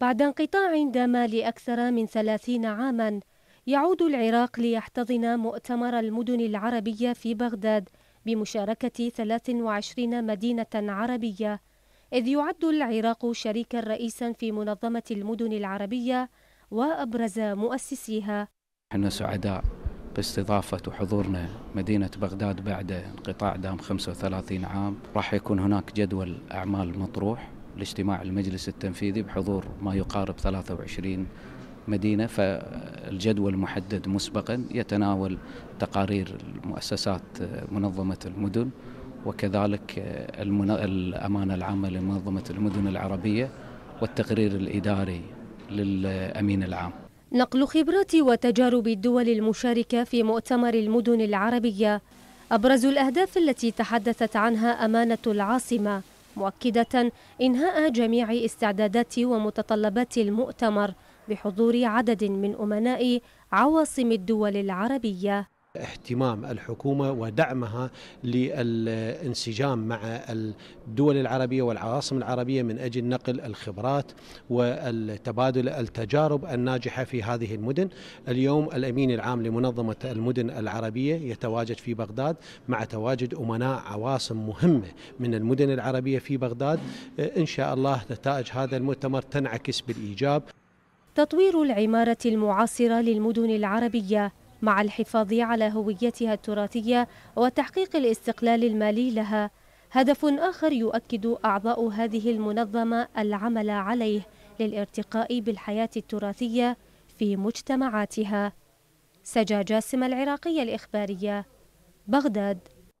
بعد انقطاع دام لأكثر من ثلاثين عاما يعود العراق ليحتضن مؤتمر المدن العربية في بغداد بمشاركة 23 مدينة عربية إذ يعد العراق شريكا رئيسا في منظمة المدن العربية وأبرز مؤسسيها نحن سعداء باستضافة وحضورنا مدينة بغداد بعد انقطاع دام 35 عام راح يكون هناك جدول أعمال مطروح لاجتماع المجلس التنفيذي بحضور ما يقارب 23 مدينة فالجدول محدد مسبقا يتناول تقارير المؤسسات آه، منظمة المدن وكذلك آه، الأمانة العامة لمنظمة المدن العربية والتقرير الإداري للأمين العام نقل خبرات وتجارب الدول المشاركة في مؤتمر المدن العربية أبرز الأهداف التي تحدثت عنها أمانة العاصمة مؤكدة إنهاء جميع استعدادات ومتطلبات المؤتمر بحضور عدد من أمناء عواصم الدول العربية اهتمام الحكومه ودعمها للانسجام مع الدول العربيه والعواصم العربيه من اجل نقل الخبرات والتبادل التجارب الناجحه في هذه المدن. اليوم الامين العام لمنظمه المدن العربيه يتواجد في بغداد مع تواجد امناء عواصم مهمه من المدن العربيه في بغداد. ان شاء الله نتائج هذا المؤتمر تنعكس بالايجاب. تطوير العماره المعاصره للمدن العربيه مع الحفاظ على هويتها التراثية وتحقيق الاستقلال المالي لها هدف آخر يؤكد أعضاء هذه المنظمة العمل عليه للارتقاء بالحياة التراثية في مجتمعاتها سجا جاسم العراقية الإخبارية بغداد